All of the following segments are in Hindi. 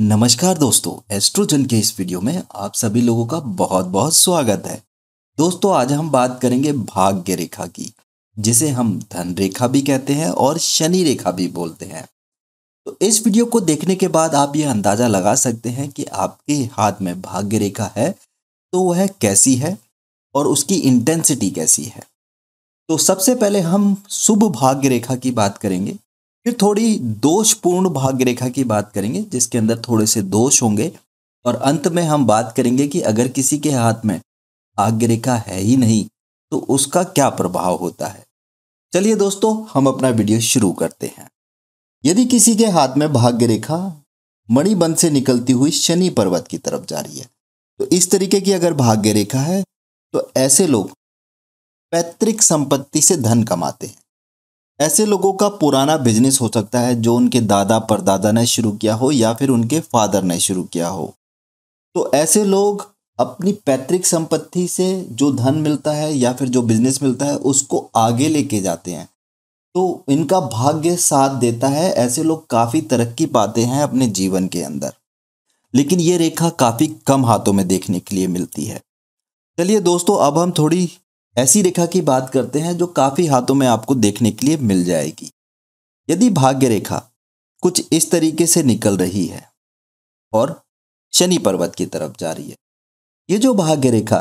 नमस्कार दोस्तों एस्ट्रोजन के इस वीडियो में आप सभी लोगों का बहुत बहुत स्वागत है दोस्तों आज हम बात करेंगे भाग्य रेखा की जिसे हम धन रेखा भी कहते हैं और शनि रेखा भी बोलते हैं तो इस वीडियो को देखने के बाद आप ये अंदाज़ा लगा सकते हैं कि आपके हाथ में भाग्य रेखा है तो वह कैसी है और उसकी इंटेंसिटी कैसी है तो सबसे पहले हम शुभ भाग्य रेखा की बात करेंगे फिर थोड़ी दोषपूर्ण भाग्य रेखा की बात करेंगे जिसके अंदर थोड़े से दोष होंगे और अंत में हम बात करेंगे कि अगर किसी के हाथ में भाग्य रेखा है ही नहीं तो उसका क्या प्रभाव होता है चलिए दोस्तों हम अपना वीडियो शुरू करते हैं यदि किसी के हाथ में भाग्य रेखा मणिबंध से निकलती हुई शनि पर्वत की तरफ जा रही है तो इस तरीके की अगर भाग्य रेखा है तो ऐसे लोग पैतृक संपत्ति से धन कमाते हैं ऐसे लोगों का पुराना बिजनेस हो सकता है जो उनके दादा परदादा ने शुरू किया हो या फिर उनके फादर ने शुरू किया हो तो ऐसे लोग अपनी पैतृक संपत्ति से जो धन मिलता है या फिर जो बिजनेस मिलता है उसको आगे लेके जाते हैं तो इनका भाग्य साथ देता है ऐसे लोग काफ़ी तरक्की पाते हैं अपने जीवन के अंदर लेकिन ये रेखा काफ़ी कम हाथों में देखने के लिए मिलती है चलिए दोस्तों अब हम थोड़ी ऐसी रेखा की बात करते हैं जो काफ़ी हाथों में आपको देखने के लिए मिल जाएगी यदि भाग्य रेखा कुछ इस तरीके से निकल रही है और शनि पर्वत की तरफ जा रही है ये जो भाग्य रेखा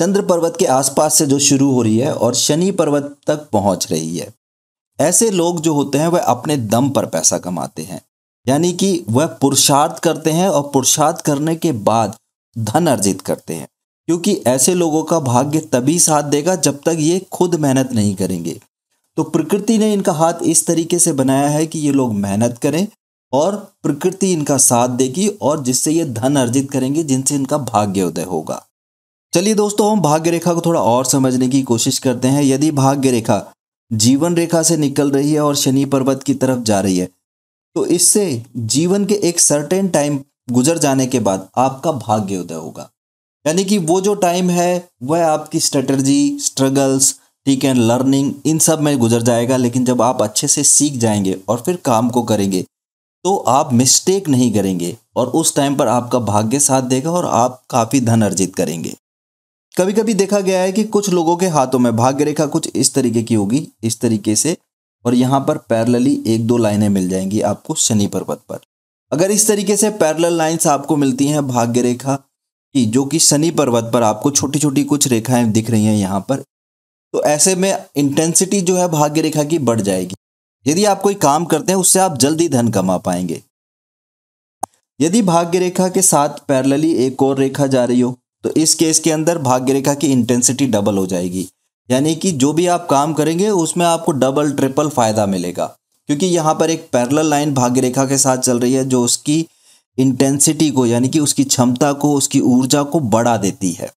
चंद्र पर्वत के आसपास से जो शुरू हो रही है और शनि पर्वत तक पहुंच रही है ऐसे लोग जो होते हैं वह अपने दम पर पैसा कमाते हैं यानी कि वह पुरुषार्थ करते हैं और पुरुषार्थ करने के बाद धन अर्जित करते हैं क्योंकि ऐसे लोगों का भाग्य तभी साथ देगा जब तक ये खुद मेहनत नहीं करेंगे तो प्रकृति ने इनका हाथ इस तरीके से बनाया है कि ये लोग मेहनत करें और प्रकृति इनका साथ देगी और जिससे ये धन अर्जित करेंगे जिनसे इनका भाग्य उदय होगा चलिए दोस्तों हम भाग्य रेखा को थोड़ा और समझने की कोशिश करते हैं यदि भाग्य रेखा जीवन रेखा से निकल रही है और शनि पर्वत की तरफ जा रही है तो इससे जीवन के एक सर्टेन टाइम गुजर जाने के बाद आपका भाग्योदय होगा यानी कि वो जो टाइम है वह आपकी स्ट्रेटर्जी स्ट्रगल्स ठीक है लर्निंग इन सब में गुजर जाएगा लेकिन जब आप अच्छे से सीख जाएंगे और फिर काम को करेंगे तो आप मिस्टेक नहीं करेंगे और उस टाइम पर आपका भाग्य साथ देगा और आप काफ़ी धन अर्जित करेंगे कभी कभी देखा गया है कि कुछ लोगों के हाथों में भाग्य रेखा कुछ इस तरीके की होगी इस तरीके से और यहाँ पर पैरलली एक दो लाइनें मिल जाएंगी आपको शनि पर्वत पर अगर इस तरीके से पैरल लाइन्स आपको मिलती हैं भाग्य रेखा कि जो कि शनि पर्वत पर आपको छोटी छोटी कुछ रेखाएं दिख रही हैं यहाँ पर तो ऐसे में इंटेंसिटी जो है भाग्य रेखा की बढ़ जाएगी यदि आप कोई काम करते हैं उससे आप जल्दी धन कमा पाएंगे यदि भाग्य रेखा के साथ पैरेलली एक और रेखा जा रही हो तो इस केस के अंदर भाग्य रेखा की इंटेंसिटी डबल हो जाएगी यानी कि जो भी आप काम करेंगे उसमें आपको डबल ट्रिपल फायदा मिलेगा क्योंकि यहाँ पर एक पैरेलल लाइन भाग्य रेखा के साथ चल रही है जो उसकी इंटेंसिटी को यानी कि उसकी क्षमता को उसकी ऊर्जा को बढ़ा देती है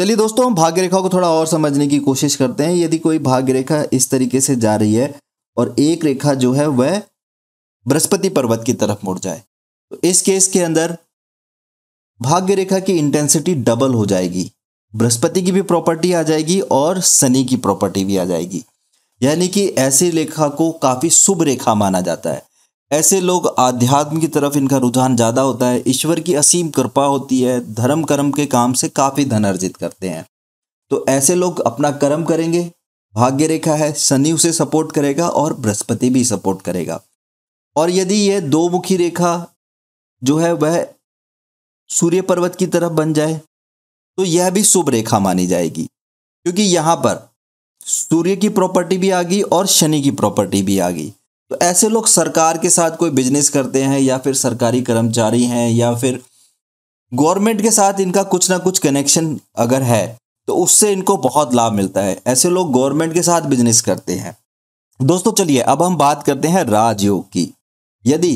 चलिए दोस्तों हम भाग्य रेखा को थोड़ा और समझने की कोशिश करते हैं यदि कोई भाग्य रेखा इस तरीके से जा रही है और एक रेखा जो है वह बृहस्पति पर्वत की तरफ मुड़ जाए तो इस केस के अंदर भाग्य रेखा की इंटेंसिटी डबल हो जाएगी बृहस्पति की भी प्रॉपर्टी आ जाएगी और शनि की प्रॉपर्टी भी आ जाएगी यानी कि ऐसी रेखा को काफ़ी शुभ रेखा माना जाता है ऐसे लोग आध्यात्म की तरफ इनका रुझान ज़्यादा होता है ईश्वर की असीम कृपा होती है धर्म कर्म के काम से काफ़ी धन अर्जित करते हैं तो ऐसे लोग अपना कर्म करेंगे भाग्य रेखा है शनि उसे सपोर्ट करेगा और बृहस्पति भी सपोर्ट करेगा और यदि यह दो मुखी रेखा जो है वह सूर्य पर्वत की तरफ बन जाए तो यह भी शुभ रेखा मानी जाएगी क्योंकि यहाँ पर सूर्य की प्रॉपर्टी भी आ गई और शनि की प्रॉपर्टी भी आ गई तो ऐसे लोग सरकार के साथ कोई बिजनेस करते हैं या फिर सरकारी कर्मचारी हैं या फिर गवर्नमेंट के साथ इनका कुछ ना कुछ कनेक्शन अगर है तो उससे इनको बहुत लाभ मिलता है ऐसे लोग गवर्नमेंट के साथ बिजनेस करते हैं दोस्तों चलिए अब हम बात करते हैं राजयोग की यदि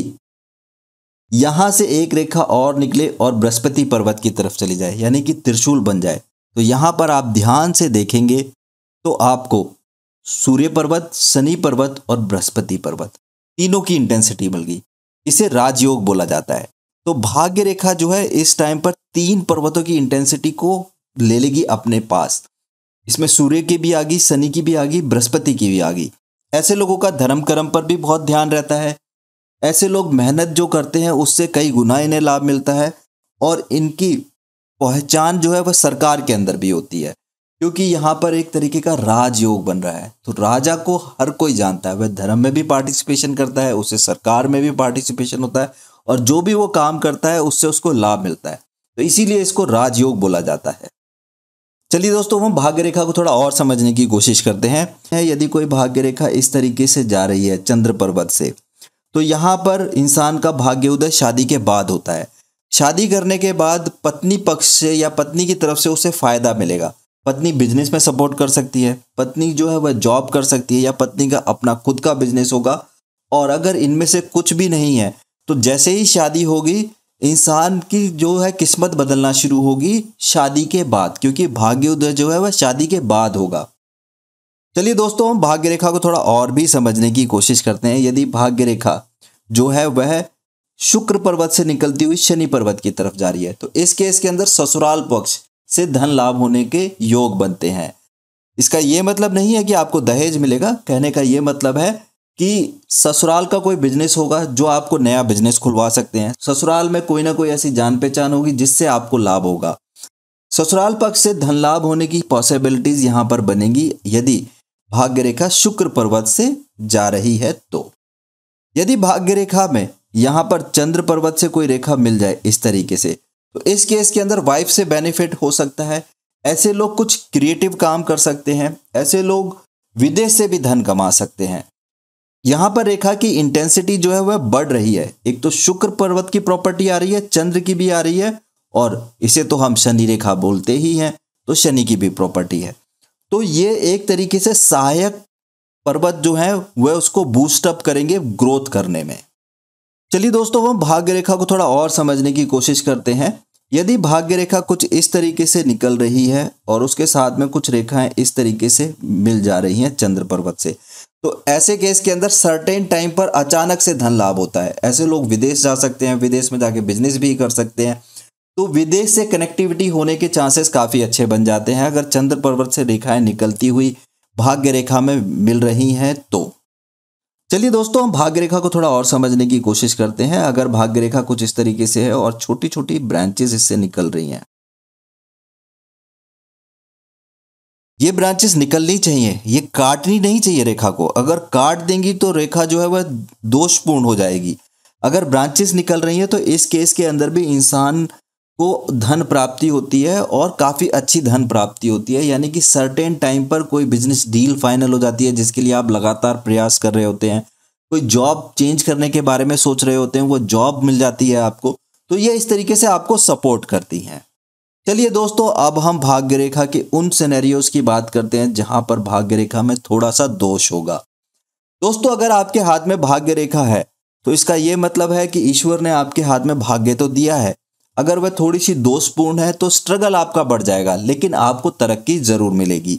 यहां से एक रेखा और निकले और बृहस्पति पर्वत की तरफ चली जाए यानी कि त्रिशूल बन जाए तो यहां पर आप ध्यान से देखेंगे तो आपको सूर्य पर्वत शनि पर्वत और बृहस्पति पर्वत तीनों की इंटेंसिटी मिल गई इसे राजयोग बोला जाता है तो भाग्य रेखा जो है इस टाइम पर तीन पर्वतों की इंटेंसिटी को ले लेगी अपने पास इसमें सूर्य की भी आ गई शनि की भी आ गई बृहस्पति की भी आ गई ऐसे लोगों का धर्म कर्म पर भी बहुत ध्यान रहता है ऐसे लोग मेहनत जो करते हैं उससे कई गुना इन्हें लाभ मिलता है और इनकी पहचान जो है वह सरकार के अंदर भी होती है क्योंकि यहाँ पर एक तरीके का राजयोग बन रहा है तो राजा को हर कोई जानता है वह धर्म में भी पार्टिसिपेशन करता है उसे सरकार में भी पार्टिसिपेशन होता है और जो भी वो काम करता है उससे उसको लाभ मिलता है तो इसीलिए इसको राजयोग बोला जाता है चलिए दोस्तों हम भाग्य रेखा को थोड़ा और समझने की कोशिश करते हैं यदि कोई भाग्य रेखा इस तरीके से जा रही है चंद्र पर्वत से तो यहाँ पर इंसान का भाग्य उदय शादी के बाद होता है शादी करने के बाद पत्नी पक्ष से या पत्नी की तरफ से उसे फ़ायदा मिलेगा पत्नी बिजनेस में सपोर्ट कर सकती है पत्नी जो है वह जॉब कर सकती है या पत्नी का अपना खुद का बिजनेस होगा और अगर इनमें से कुछ भी नहीं है तो जैसे ही शादी होगी इंसान की जो है किस्मत बदलना शुरू होगी शादी के बाद क्योंकि भाग्योदय जो है वह शादी के बाद होगा चलिए दोस्तों हम भाग्य रेखा को थोड़ा और भी समझने की कोशिश करते हैं यदि भाग्य रेखा जो है वह शुक्र पर्वत से निकलती हुई शनि पर्वत की तरफ जा रही है तो इस केस के अंदर ससुराल पक्ष से धन लाभ होने के योग बनते हैं इसका ये मतलब नहीं है कि आपको दहेज मिलेगा कहने का ये मतलब है कि ससुराल का कोई बिजनेस होगा जो आपको नया बिजनेस खुलवा सकते हैं ससुराल में कोई ना कोई ऐसी जान पहचान होगी जिससे आपको लाभ होगा ससुराल पक्ष से धन लाभ होने की पॉसिबिलिटीज यहां पर बनेगी यदि भाग्य रेखा शुक्र पर्वत से जा रही है तो यदि भाग्य रेखा में यहां पर चंद्र पर्वत से कोई रेखा मिल जाए इस तरीके से तो इस केस के अंदर वाइफ से बेनिफिट हो सकता है ऐसे लोग कुछ क्रिएटिव काम कर सकते हैं ऐसे लोग विदेश से भी धन कमा सकते हैं यहां पर रेखा की इंटेंसिटी जो है वह बढ़ रही है एक तो शुक्र पर्वत की प्रॉपर्टी आ रही है चंद्र की भी आ रही है और इसे तो हम शनि रेखा बोलते ही हैं तो शनि की भी प्रॉपर्टी है तो ये एक तरीके से सहायक पर्वत जो है वह उसको बूस्टअप करेंगे ग्रोथ करने में चलिए दोस्तों हम भाग्य रेखा को थोड़ा और समझने की कोशिश करते हैं यदि भाग्य रेखा कुछ इस तरीके से निकल रही है और उसके साथ में कुछ रेखाएं इस तरीके से मिल जा रही हैं चंद्र पर्वत से तो ऐसे केस के अंदर सर्टेन टाइम पर अचानक से धन लाभ होता है ऐसे लोग विदेश जा सकते हैं विदेश में जाके बिजनेस भी कर सकते हैं तो विदेश से कनेक्टिविटी होने के चांसेस काफ़ी अच्छे बन जाते हैं अगर चंद्र पर्वत से रेखाएं निकलती हुई भाग्य रेखा में मिल रही हैं तो चलिए दोस्तों हम भाग्य रेखा को थोड़ा और समझने की कोशिश करते हैं अगर भाग्य रेखा कुछ इस तरीके से है और छोटी छोटी ब्रांचेस इससे निकल रही हैं ये ब्रांचेस निकलनी चाहिए ये काटनी नहीं चाहिए रेखा को अगर काट देंगी तो रेखा जो है वह दोषपूर्ण हो जाएगी अगर ब्रांचेस निकल रही है तो इस केस के अंदर भी इंसान को धन प्राप्ति होती है और काफ़ी अच्छी धन प्राप्ति होती है यानी कि सर्टेन टाइम पर कोई बिजनेस डील फाइनल हो जाती है जिसके लिए आप लगातार प्रयास कर रहे होते हैं कोई जॉब चेंज करने के बारे में सोच रहे होते हैं वो जॉब मिल जाती है आपको तो ये इस तरीके से आपको सपोर्ट करती हैं चलिए दोस्तों अब हम भाग्य रेखा के उन सिनेरियोज की बात करते हैं जहां पर भाग्य रेखा में थोड़ा सा दोष होगा दोस्तों अगर आपके हाथ में भाग्य रेखा है तो इसका ये मतलब है कि ईश्वर ने आपके हाथ में भाग्य तो दिया है अगर वह थोड़ी सी दोषपूर्ण है तो स्ट्रगल आपका बढ़ जाएगा लेकिन आपको तरक्की ज़रूर मिलेगी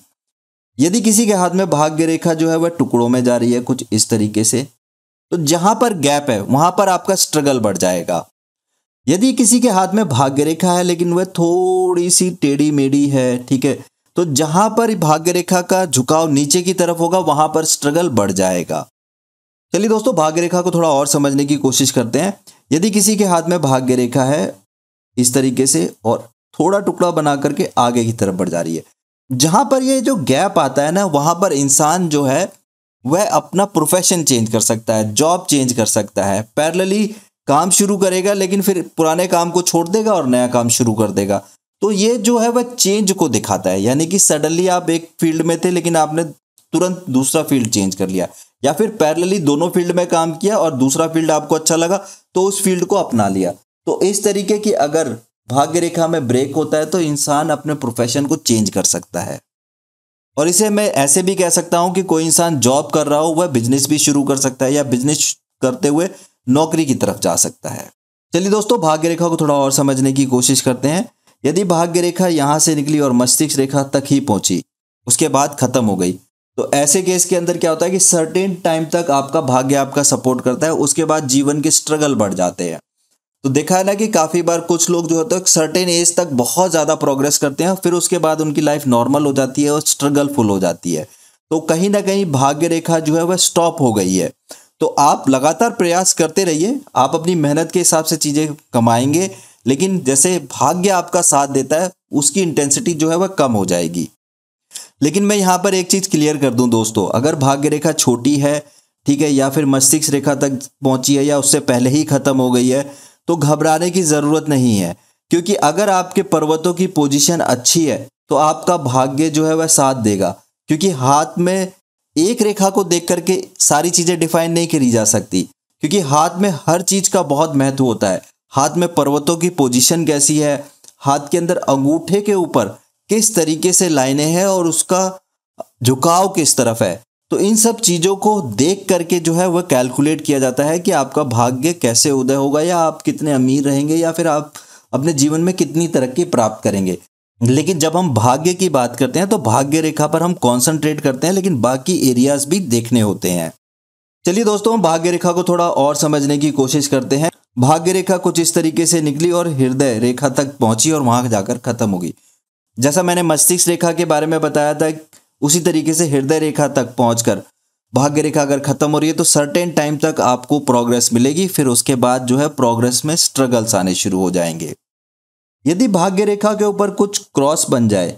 यदि किसी के हाथ में भाग्य रेखा जो है वह टुकड़ों में जा रही है कुछ इस तरीके से तो जहां पर गैप है वहां पर आपका स्ट्रगल बढ़ जाएगा यदि किसी के हाथ में भाग्य रेखा है लेकिन वह थोड़ी सी टेढ़ी मेढ़ी है ठीक है तो जहां पर भाग्य रेखा का झुकाव नीचे की तरफ होगा वहां पर स्ट्रगल बढ़ जाएगा चलिए दोस्तों भाग्य रेखा को थोड़ा और समझने की कोशिश करते हैं यदि किसी के हाथ में भाग्य रेखा है इस तरीके से और थोड़ा टुकड़ा बना करके आगे की तरफ बढ़ जा रही है जहाँ पर ये जो गैप आता है ना वहाँ पर इंसान जो है वह अपना प्रोफेशन चेंज कर सकता है जॉब चेंज कर सकता है पैरेलली काम शुरू करेगा लेकिन फिर पुराने काम को छोड़ देगा और नया काम शुरू कर देगा तो ये जो है वह चेंज को दिखाता है यानी कि सडनली आप एक फील्ड में थे लेकिन आपने तुरंत दूसरा फील्ड चेंज कर लिया या फिर पैरेलली दोनों फील्ड में काम किया और दूसरा फील्ड आपको अच्छा लगा तो उस फील्ड को अपना लिया तो इस तरीके की अगर भाग्य रेखा में ब्रेक होता है तो इंसान अपने प्रोफेशन को चेंज कर सकता है और इसे मैं ऐसे भी कह सकता हूं कि कोई इंसान जॉब कर रहा हो वह बिजनेस भी शुरू कर सकता है या बिजनेस करते हुए नौकरी की तरफ जा सकता है चलिए दोस्तों भाग्य रेखा को थोड़ा और समझने की कोशिश करते हैं यदि भाग्य रेखा यहाँ से निकली और मस्तिष्क रेखा तक ही पहुंची उसके बाद खत्म हो गई तो ऐसे केस के अंदर क्या होता है कि सर्टेन टाइम तक आपका भाग्य आपका सपोर्ट करता है उसके बाद जीवन के स्ट्रगल बढ़ जाते हैं तो देखा है ना कि काफ़ी बार कुछ लोग जो होते हैं सर्टेन एज तक बहुत ज़्यादा प्रोग्रेस करते हैं फिर उसके बाद उनकी लाइफ नॉर्मल हो जाती है और स्ट्रगल फुल हो जाती है तो कहीं ना कहीं भाग्य रेखा जो है वह स्टॉप हो गई है तो आप लगातार प्रयास करते रहिए आप अपनी मेहनत के हिसाब से चीज़ें कमाएंगे लेकिन जैसे भाग्य आपका साथ देता है उसकी इंटेंसिटी जो है वह कम हो जाएगी लेकिन मैं यहाँ पर एक चीज़ क्लियर कर दूँ दोस्तों अगर भाग्य रेखा छोटी है ठीक है या फिर मस्तिष्क रेखा तक पहुँची है या उससे पहले ही ख़त्म हो गई है तो घबराने की ज़रूरत नहीं है क्योंकि अगर आपके पर्वतों की पोजीशन अच्छी है तो आपका भाग्य जो है वह साथ देगा क्योंकि हाथ में एक रेखा को देख करके सारी चीज़ें डिफाइन नहीं करी जा सकती क्योंकि हाथ में हर चीज़ का बहुत महत्व होता है हाथ में पर्वतों की पोजीशन कैसी है हाथ के अंदर अंगूठे के ऊपर किस तरीके से लाइने हैं और उसका झुकाव किस तरफ है तो इन सब चीज़ों को देख करके जो है वह कैलकुलेट किया जाता है कि आपका भाग्य कैसे उदय होगा या आप कितने अमीर रहेंगे या फिर आप अपने जीवन में कितनी तरक्की प्राप्त करेंगे लेकिन जब हम भाग्य की बात करते हैं तो भाग्य रेखा पर हम कॉन्सेंट्रेट करते हैं लेकिन बाकी एरियाज भी देखने होते हैं चलिए दोस्तों हम भाग्य रेखा को थोड़ा और समझने की कोशिश करते हैं भाग्य रेखा कुछ इस तरीके से निकली और हृदय रेखा तक पहुंची और वहां जाकर खत्म होगी जैसा मैंने मस्तिष्क रेखा के बारे में बताया था उसी तरीके से हृदय रेखा तक पहुंचकर भाग्य रेखा अगर खत्म हो रही है तो सर्टेन टाइम तक आपको प्रोग्रेस मिलेगी फिर उसके बाद जो है प्रोग्रेस में स्ट्रगल्स आने शुरू हो जाएंगे यदि भाग्य रेखा के ऊपर कुछ क्रॉस बन जाए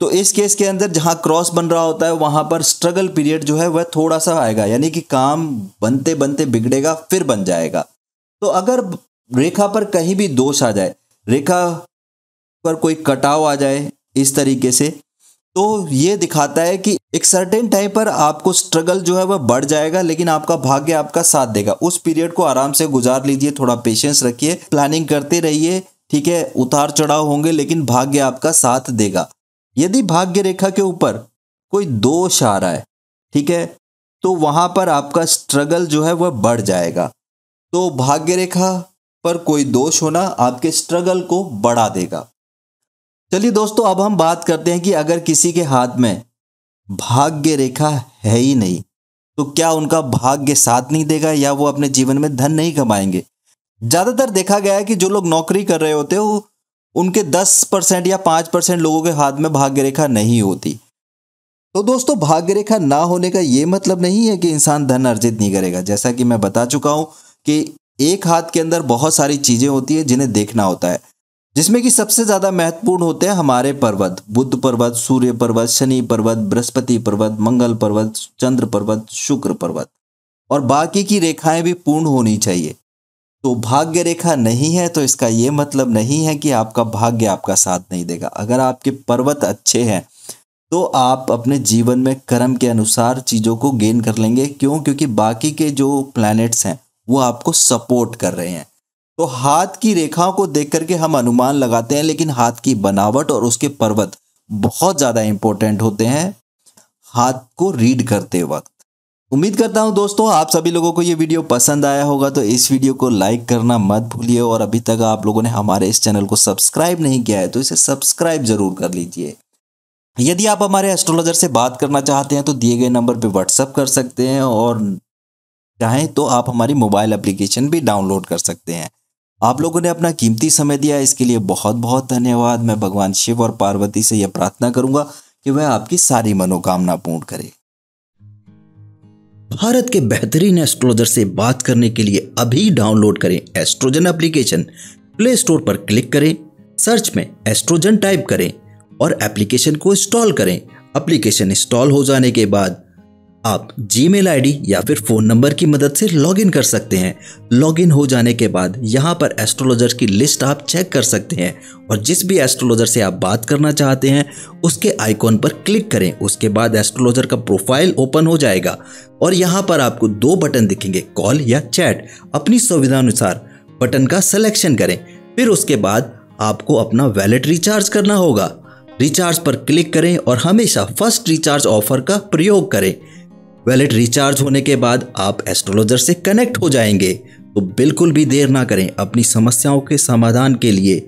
तो इस केस के अंदर जहां क्रॉस बन रहा होता है वहां पर स्ट्रगल पीरियड जो है वह थोड़ा सा आएगा यानी कि काम बनते बनते बिगड़ेगा फिर बन जाएगा तो अगर रेखा पर कहीं भी दोष आ जाए रेखा पर कोई कटाव आ जाए इस तरीके से तो ये दिखाता है कि एक सर्टेन टाइम पर आपको स्ट्रगल जो है वह बढ़ जाएगा लेकिन आपका भाग्य आपका साथ देगा उस पीरियड को आराम से गुजार लीजिए थोड़ा पेशेंस रखिए प्लानिंग करते रहिए ठीक है उतार चढ़ाव होंगे लेकिन भाग्य आपका साथ देगा यदि भाग्य रेखा के ऊपर कोई दोष आ रहा है ठीक है तो वहाँ पर आपका स्ट्रगल जो है वह बढ़ जाएगा तो भाग्य रेखा पर कोई दोष होना आपके स्ट्रगल को बढ़ा देगा चलिए दोस्तों अब हम बात करते हैं कि अगर किसी के हाथ में भाग्य रेखा है ही नहीं तो क्या उनका भाग्य साथ नहीं देगा या वो अपने जीवन में धन नहीं कमाएंगे ज़्यादातर देखा गया है कि जो लोग नौकरी कर रहे होते हो उनके दस परसेंट या पांच परसेंट लोगों के हाथ में भाग्य रेखा नहीं होती तो दोस्तों भाग्य रेखा ना होने का ये मतलब नहीं है कि इंसान धन अर्जित नहीं करेगा जैसा कि मैं बता चुका हूं कि एक हाथ के अंदर बहुत सारी चीज़ें होती है जिन्हें देखना होता है जिसमें कि सबसे ज़्यादा महत्वपूर्ण होते हैं हमारे पर्वत बुद्ध पर्वत सूर्य पर्वत शनि पर्वत बृहस्पति पर्वत मंगल पर्वत चंद्र पर्वत शुक्र पर्वत और बाकी की रेखाएं भी पूर्ण होनी चाहिए तो भाग्य रेखा नहीं है तो इसका ये मतलब नहीं है कि आपका भाग्य आपका साथ नहीं देगा अगर आपके पर्वत अच्छे हैं तो आप अपने जीवन में कर्म के अनुसार चीज़ों को गेन कर लेंगे क्यों क्योंकि बाकी के जो प्लैनेट्स हैं वो आपको सपोर्ट कर रहे हैं तो हाथ की रेखाओं को देख करके हम अनुमान लगाते हैं लेकिन हाथ की बनावट और उसके पर्वत बहुत ज़्यादा इंपॉर्टेंट होते हैं हाथ को रीड करते वक्त उम्मीद करता हूं दोस्तों आप सभी लोगों को ये वीडियो पसंद आया होगा तो इस वीडियो को लाइक करना मत भूलिए और अभी तक आप लोगों ने हमारे इस चैनल को सब्सक्राइब नहीं किया है तो इसे सब्सक्राइब जरूर कर लीजिए यदि आप हमारे एस्ट्रोलॉजर से बात करना चाहते हैं तो दिए गए नंबर पर व्हाट्सअप कर सकते हैं और चाहें तो आप हमारी मोबाइल एप्लीकेशन भी डाउनलोड कर सकते हैं आप लोगों ने अपना कीमती समय दिया इसके लिए बहुत बहुत धन्यवाद मैं भगवान शिव और पार्वती से यह प्रार्थना करूंगा कि वह आपकी सारी मनोकामना पूर्ण करे भारत के बेहतरीन एस्ट्रोलॉजर से बात करने के लिए अभी डाउनलोड करें एस्ट्रोजन एप्लीकेशन प्ले स्टोर पर क्लिक करें सर्च में एस्ट्रोजन टाइप करें और एप्लीकेशन को इंस्टॉल करें एप्लीकेशन इंस्टॉल हो जाने के बाद आप जी मेल या फिर फ़ोन नंबर की मदद से लॉगिन कर सकते हैं लॉगिन हो जाने के बाद यहाँ पर एस्ट्रोलॉजर की लिस्ट आप चेक कर सकते हैं और जिस भी एस्ट्रोलॉजर से आप बात करना चाहते हैं उसके आइकॉन पर क्लिक करें उसके बाद एस्ट्रोलॉजर का प्रोफाइल ओपन हो जाएगा और यहाँ पर आपको दो बटन दिखेंगे कॉल या चैट अपनी सुविधा अनुसार बटन का सिलेक्शन करें फिर उसके बाद आपको अपना वैलेट रिचार्ज करना होगा रिचार्ज पर क्लिक करें और हमेशा फर्स्ट रिचार्ज ऑफर का प्रयोग करें वैलेट रिचार्ज होने के बाद आप एस्ट्रोलॉजर से कनेक्ट हो जाएंगे तो बिल्कुल भी देर ना करें अपनी समस्याओं के समाधान के लिए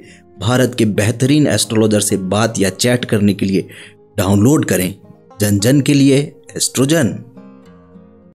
भारत के बेहतरीन एस्ट्रोलॉजर से बात या चैट करने के लिए डाउनलोड करें जन जन के लिए एस्ट्रोजन